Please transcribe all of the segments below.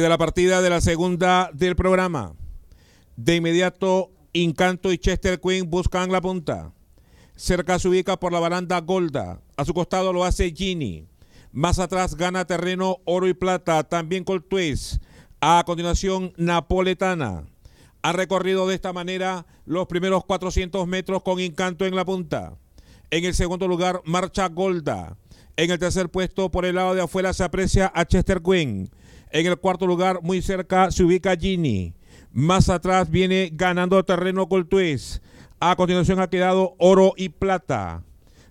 de la partida de la segunda del programa. De inmediato, Incanto y Chester Queen buscan la punta. Cerca se ubica por la baranda Golda. A su costado lo hace Ginny, Más atrás gana terreno Oro y Plata, también Colt Twist. A continuación, Napoletana. Ha recorrido de esta manera los primeros 400 metros con Encanto en la punta. En el segundo lugar, marcha Golda. En el tercer puesto, por el lado de afuera, se aprecia a Chester Queen en el cuarto lugar, muy cerca, se ubica Gini. Más atrás viene ganando terreno Coltuez. A continuación ha quedado oro y plata.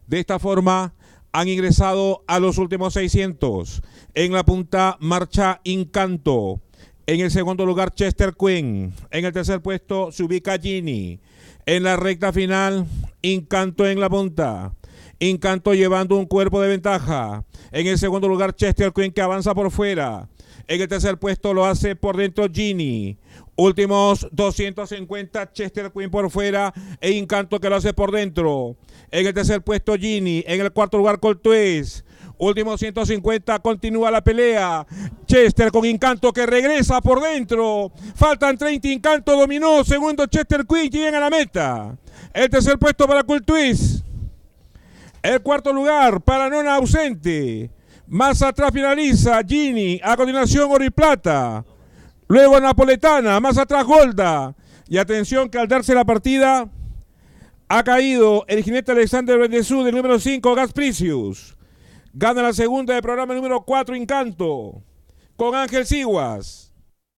De esta forma han ingresado a los últimos 600. En la punta marcha Incanto. En el segundo lugar Chester Quinn. En el tercer puesto se ubica Ginny. En la recta final Incanto en la punta. Encanto llevando un cuerpo de ventaja. En el segundo lugar, Chester Quinn que avanza por fuera. En el tercer puesto lo hace por dentro Ginny. Últimos 250, Chester Quinn por fuera e Incanto que lo hace por dentro. En el tercer puesto Ginny. En el cuarto lugar Twist. Últimos 150, continúa la pelea. Chester con Encanto que regresa por dentro. Faltan 30, Encanto dominó. Segundo Chester queen llega a la meta. El tercer puesto para Twist. El cuarto lugar para Nona Ausente. Más atrás finaliza Gini. A continuación Oriplata. Luego Napoletana. Más atrás Golda. Y atención que al darse la partida ha caído el jinete Alexander Bendezú del número 5 Gaspricius. Gana la segunda del programa número 4 Encanto. Con Ángel Siguas.